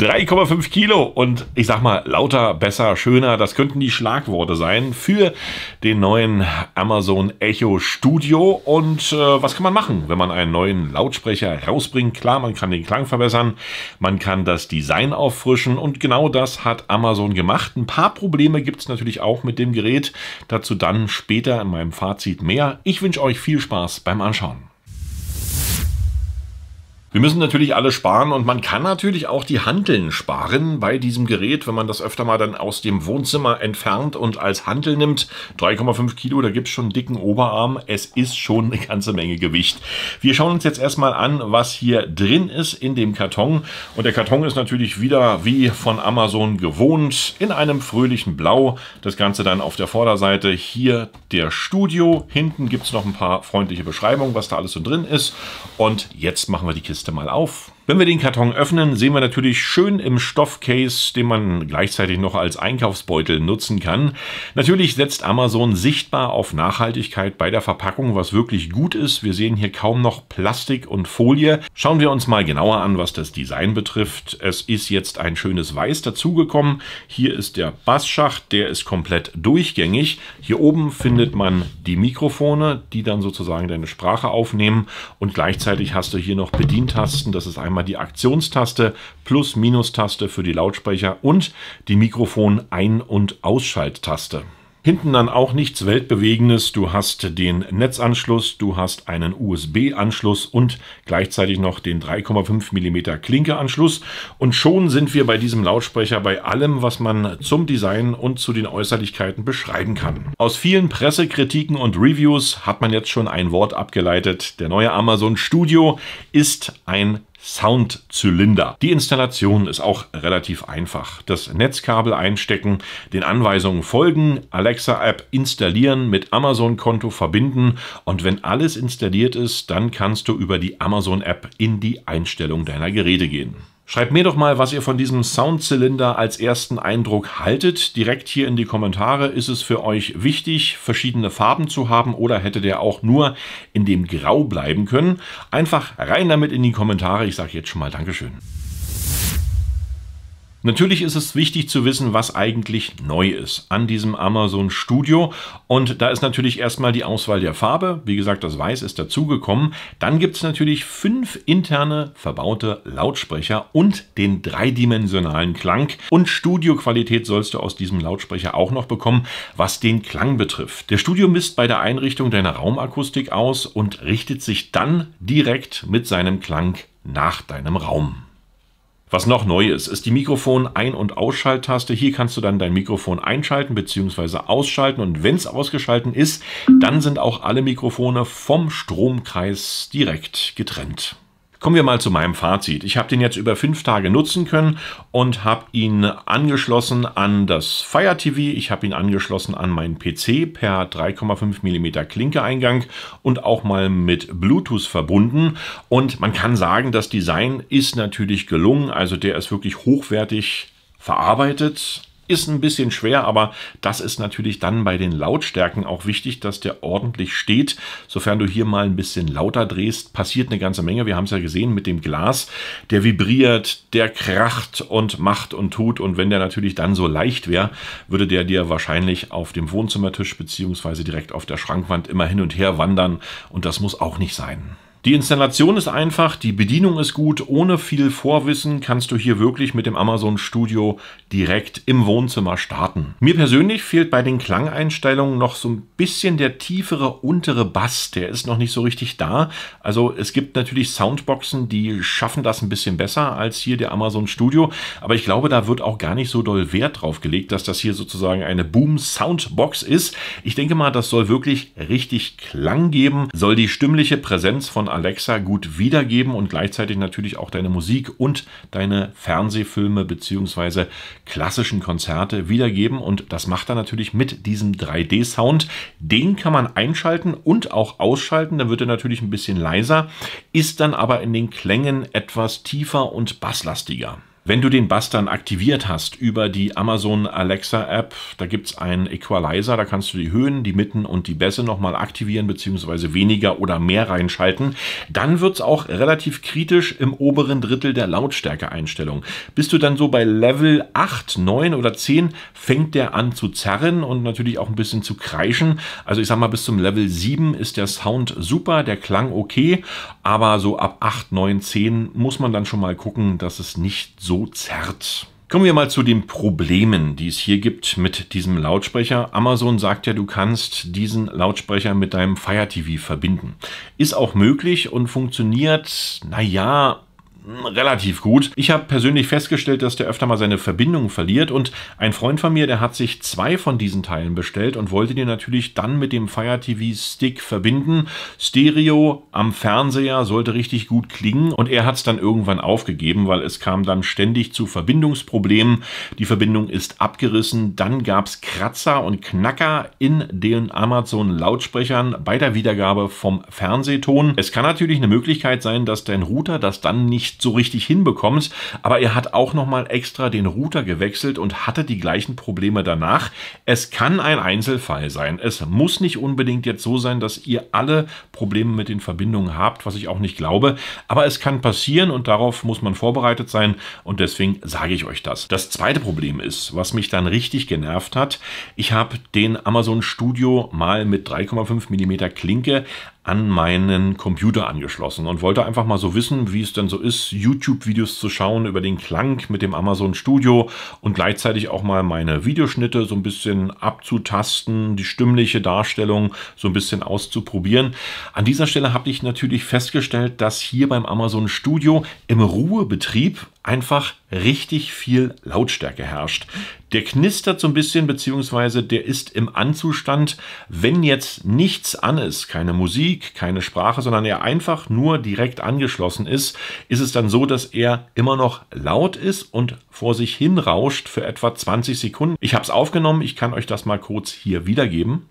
3,5 Kilo und ich sag mal, lauter, besser, schöner, das könnten die Schlagworte sein für den neuen Amazon Echo Studio. Und äh, was kann man machen, wenn man einen neuen Lautsprecher rausbringt? Klar, man kann den Klang verbessern, man kann das Design auffrischen und genau das hat Amazon gemacht. Ein paar Probleme gibt es natürlich auch mit dem Gerät. Dazu dann später in meinem Fazit mehr. Ich wünsche euch viel Spaß beim Anschauen. Wir müssen natürlich alle sparen und man kann natürlich auch die Hanteln sparen bei diesem Gerät, wenn man das öfter mal dann aus dem Wohnzimmer entfernt und als Hantel nimmt. 3,5 Kilo, da gibt es schon einen dicken Oberarm. Es ist schon eine ganze Menge Gewicht. Wir schauen uns jetzt erstmal an, was hier drin ist in dem Karton. Und der Karton ist natürlich wieder wie von Amazon gewohnt in einem fröhlichen Blau. Das Ganze dann auf der Vorderseite hier der Studio. Hinten gibt es noch ein paar freundliche Beschreibungen, was da alles so drin ist. Und jetzt machen wir die Kiste mal auf. Wenn wir den Karton öffnen, sehen wir natürlich schön im Stoffcase, den man gleichzeitig noch als Einkaufsbeutel nutzen kann. Natürlich setzt Amazon sichtbar auf Nachhaltigkeit bei der Verpackung, was wirklich gut ist. Wir sehen hier kaum noch Plastik und Folie. Schauen wir uns mal genauer an, was das Design betrifft. Es ist jetzt ein schönes Weiß dazugekommen. Hier ist der Bassschacht, der ist komplett durchgängig. Hier oben findet man die Mikrofone, die dann sozusagen deine Sprache aufnehmen und gleichzeitig hast du hier noch Bedientasten. Das ist einmal einmal die Aktionstaste, plus Minustaste für die Lautsprecher und die Mikrofon-Ein- und Ausschalttaste. Hinten dann auch nichts Weltbewegendes. Du hast den Netzanschluss, du hast einen USB-Anschluss und gleichzeitig noch den 3,5 mm Klinkeanschluss. Und schon sind wir bei diesem Lautsprecher bei allem, was man zum Design und zu den Äußerlichkeiten beschreiben kann. Aus vielen Pressekritiken und Reviews hat man jetzt schon ein Wort abgeleitet. Der neue Amazon Studio ist ein Soundzylinder. Die Installation ist auch relativ einfach. Das Netzkabel einstecken, den Anweisungen folgen, Alexa-App installieren, mit Amazon-Konto verbinden und wenn alles installiert ist, dann kannst du über die Amazon-App in die Einstellung deiner Geräte gehen. Schreibt mir doch mal, was ihr von diesem Soundzylinder als ersten Eindruck haltet. Direkt hier in die Kommentare. Ist es für euch wichtig, verschiedene Farben zu haben oder hätte der auch nur in dem Grau bleiben können? Einfach rein damit in die Kommentare. Ich sage jetzt schon mal Dankeschön. Natürlich ist es wichtig zu wissen, was eigentlich neu ist an diesem Amazon Studio. Und da ist natürlich erstmal die Auswahl der Farbe. Wie gesagt, das Weiß ist dazugekommen. Dann gibt es natürlich fünf interne verbaute Lautsprecher und den dreidimensionalen Klang. Und Studioqualität sollst du aus diesem Lautsprecher auch noch bekommen, was den Klang betrifft. Der Studio misst bei der Einrichtung deiner Raumakustik aus und richtet sich dann direkt mit seinem Klang nach deinem Raum. Was noch neu ist, ist die Mikrofon-Ein- und Ausschalttaste. Hier kannst du dann dein Mikrofon einschalten bzw. ausschalten. Und wenn es ausgeschalten ist, dann sind auch alle Mikrofone vom Stromkreis direkt getrennt. Kommen wir mal zu meinem Fazit. Ich habe den jetzt über fünf Tage nutzen können und habe ihn angeschlossen an das Fire TV. Ich habe ihn angeschlossen an meinen PC per 3,5 mm Klinkeeingang und auch mal mit Bluetooth verbunden. Und man kann sagen, das Design ist natürlich gelungen. Also der ist wirklich hochwertig verarbeitet ist ein bisschen schwer, aber das ist natürlich dann bei den Lautstärken auch wichtig, dass der ordentlich steht. Sofern du hier mal ein bisschen lauter drehst, passiert eine ganze Menge. Wir haben es ja gesehen mit dem Glas. Der vibriert, der kracht und macht und tut. Und wenn der natürlich dann so leicht wäre, würde der dir wahrscheinlich auf dem Wohnzimmertisch beziehungsweise direkt auf der Schrankwand immer hin und her wandern. Und das muss auch nicht sein. Die Installation ist einfach, die Bedienung ist gut, ohne viel Vorwissen kannst du hier wirklich mit dem Amazon Studio direkt im Wohnzimmer starten. Mir persönlich fehlt bei den Klangeinstellungen noch so ein bisschen der tiefere untere Bass, der ist noch nicht so richtig da. Also es gibt natürlich Soundboxen, die schaffen das ein bisschen besser als hier der Amazon Studio, aber ich glaube, da wird auch gar nicht so doll Wert drauf gelegt, dass das hier sozusagen eine Boom Soundbox ist. Ich denke mal, das soll wirklich richtig Klang geben, soll die stimmliche Präsenz von Alexa gut wiedergeben und gleichzeitig natürlich auch deine Musik und deine Fernsehfilme bzw. klassischen Konzerte wiedergeben. Und das macht er natürlich mit diesem 3D-Sound. Den kann man einschalten und auch ausschalten. Dann wird er natürlich ein bisschen leiser, ist dann aber in den Klängen etwas tiefer und basslastiger. Wenn du den Bass dann aktiviert hast über die Amazon Alexa App, da gibt es einen Equalizer, da kannst du die Höhen, die Mitten und die Bässe nochmal aktivieren beziehungsweise weniger oder mehr reinschalten. Dann wird es auch relativ kritisch im oberen Drittel der Lautstärkeeinstellung. Bist du dann so bei Level 8, 9 oder 10, fängt der an zu zerren und natürlich auch ein bisschen zu kreischen. Also ich sag mal, bis zum Level 7 ist der Sound super, der Klang okay, aber so ab 8, 9, 10 muss man dann schon mal gucken, dass es nicht so so zerrt. Kommen wir mal zu den Problemen, die es hier gibt mit diesem Lautsprecher. Amazon sagt ja, du kannst diesen Lautsprecher mit deinem Fire TV verbinden. Ist auch möglich und funktioniert, naja, hm, relativ gut. Ich habe persönlich festgestellt, dass der öfter mal seine Verbindung verliert und ein Freund von mir, der hat sich zwei von diesen Teilen bestellt und wollte die natürlich dann mit dem Fire TV Stick verbinden. Stereo am Fernseher sollte richtig gut klingen und er hat es dann irgendwann aufgegeben, weil es kam dann ständig zu Verbindungsproblemen. Die Verbindung ist abgerissen, dann gab es Kratzer und Knacker in den Amazon Lautsprechern bei der Wiedergabe vom Fernsehton. Es kann natürlich eine Möglichkeit sein, dass dein Router das dann nicht so richtig hinbekommt. Aber er hat auch nochmal extra den Router gewechselt und hatte die gleichen Probleme danach. Es kann ein Einzelfall sein. Es muss nicht unbedingt jetzt so sein, dass ihr alle Probleme mit den Verbindungen habt, was ich auch nicht glaube. Aber es kann passieren und darauf muss man vorbereitet sein. Und deswegen sage ich euch das. Das zweite Problem ist, was mich dann richtig genervt hat. Ich habe den Amazon Studio mal mit 3,5 mm Klinke an meinen Computer angeschlossen und wollte einfach mal so wissen, wie es denn so ist, YouTube-Videos zu schauen über den Klang mit dem Amazon Studio und gleichzeitig auch mal meine Videoschnitte so ein bisschen abzutasten, die stimmliche Darstellung so ein bisschen auszuprobieren. An dieser Stelle habe ich natürlich festgestellt, dass hier beim Amazon Studio im Ruhebetrieb einfach richtig viel Lautstärke herrscht. Der knistert so ein bisschen, beziehungsweise der ist im Anzustand, wenn jetzt nichts an ist, keine Musik, keine Sprache, sondern er einfach nur direkt angeschlossen ist, ist es dann so, dass er immer noch laut ist und vor sich hin rauscht für etwa 20 Sekunden. Ich habe es aufgenommen, ich kann euch das mal kurz hier wiedergeben.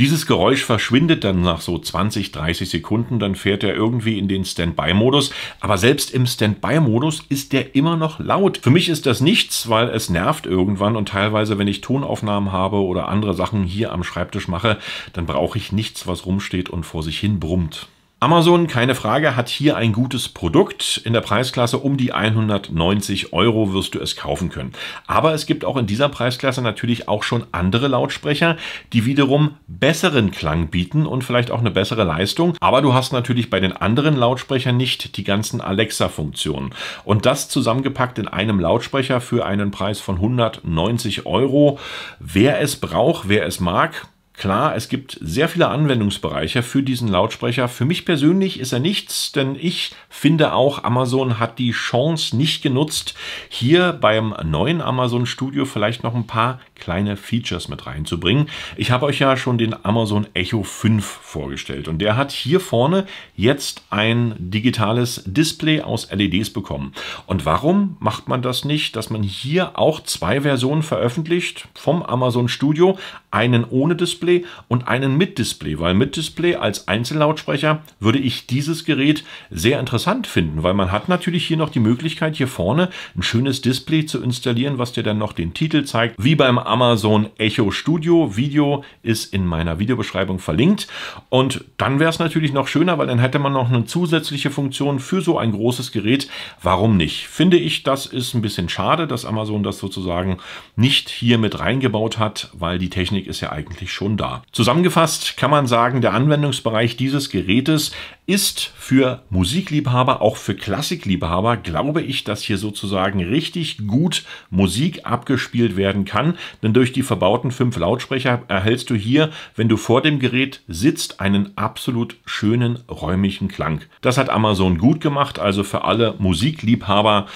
Dieses Geräusch verschwindet dann nach so 20, 30 Sekunden, dann fährt er irgendwie in den Standby-Modus. Aber selbst im Standby-Modus ist der immer noch laut. Für mich ist das nichts, weil es nervt irgendwann und teilweise, wenn ich Tonaufnahmen habe oder andere Sachen hier am Schreibtisch mache, dann brauche ich nichts, was rumsteht und vor sich hin brummt. Amazon, keine Frage, hat hier ein gutes Produkt. In der Preisklasse um die 190 Euro wirst du es kaufen können. Aber es gibt auch in dieser Preisklasse natürlich auch schon andere Lautsprecher, die wiederum besseren Klang bieten und vielleicht auch eine bessere Leistung. Aber du hast natürlich bei den anderen Lautsprechern nicht die ganzen Alexa-Funktionen. Und das zusammengepackt in einem Lautsprecher für einen Preis von 190 Euro. Wer es braucht, wer es mag, Klar, es gibt sehr viele Anwendungsbereiche für diesen Lautsprecher. Für mich persönlich ist er nichts, denn ich finde auch, Amazon hat die Chance nicht genutzt, hier beim neuen Amazon Studio vielleicht noch ein paar kleine Features mit reinzubringen. Ich habe euch ja schon den Amazon Echo 5 vorgestellt und der hat hier vorne jetzt ein digitales Display aus LEDs bekommen. Und warum macht man das nicht, dass man hier auch zwei Versionen veröffentlicht vom Amazon Studio, einen ohne Display Display und einen mit Display, weil mit Display als Einzellautsprecher würde ich dieses Gerät sehr interessant finden, weil man hat natürlich hier noch die Möglichkeit, hier vorne ein schönes Display zu installieren, was dir dann noch den Titel zeigt, wie beim Amazon Echo Studio. Video ist in meiner Videobeschreibung verlinkt und dann wäre es natürlich noch schöner, weil dann hätte man noch eine zusätzliche Funktion für so ein großes Gerät. Warum nicht? Finde ich, das ist ein bisschen schade, dass Amazon das sozusagen nicht hier mit reingebaut hat, weil die Technik ist ja eigentlich schon schon da. Zusammengefasst kann man sagen, der Anwendungsbereich dieses Gerätes ist für Musikliebhaber, auch für Klassikliebhaber, glaube ich, dass hier sozusagen richtig gut Musik abgespielt werden kann. Denn durch die verbauten fünf Lautsprecher erhältst du hier, wenn du vor dem Gerät sitzt, einen absolut schönen räumlichen Klang. Das hat Amazon gut gemacht, also für alle Musikliebhaber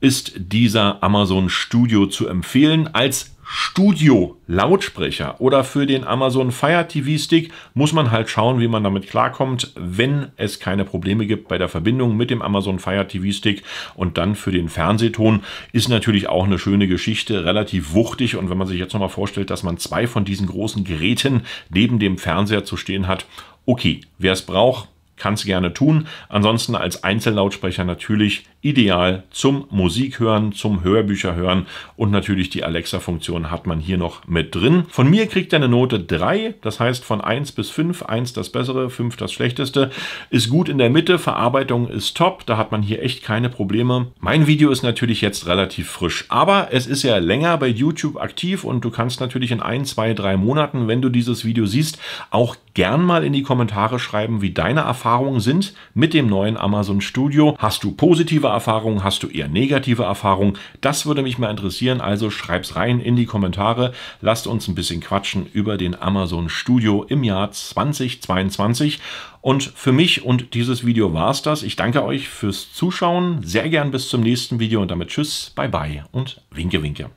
ist dieser Amazon Studio zu empfehlen. Als Studio-Lautsprecher oder für den Amazon Fire TV Stick muss man halt schauen, wie man damit klarkommt, wenn es keine Probleme gibt bei der Verbindung mit dem Amazon Fire TV Stick. Und dann für den Fernsehton ist natürlich auch eine schöne Geschichte, relativ wuchtig. Und wenn man sich jetzt nochmal vorstellt, dass man zwei von diesen großen Geräten neben dem Fernseher zu stehen hat, okay, wer es braucht, kannst du gerne tun. Ansonsten als Einzellautsprecher natürlich ideal zum Musik hören, zum Hörbücher hören und natürlich die Alexa-Funktion hat man hier noch mit drin. Von mir kriegt er eine Note 3, das heißt von 1 bis 5, 1 das Bessere, 5 das Schlechteste, ist gut in der Mitte, Verarbeitung ist top, da hat man hier echt keine Probleme. Mein Video ist natürlich jetzt relativ frisch, aber es ist ja länger bei YouTube aktiv und du kannst natürlich in 1, 2, 3 Monaten, wenn du dieses Video siehst, auch gern mal in die Kommentare schreiben, wie deine Erfahrungen Erfahrungen sind mit dem neuen Amazon Studio. Hast du positive Erfahrungen? Hast du eher negative Erfahrungen? Das würde mich mal interessieren. Also schreib's rein in die Kommentare. Lasst uns ein bisschen quatschen über den Amazon Studio im Jahr 2022. Und für mich und dieses Video war's das. Ich danke euch fürs Zuschauen. Sehr gern bis zum nächsten Video und damit Tschüss, bye bye und winke, winke.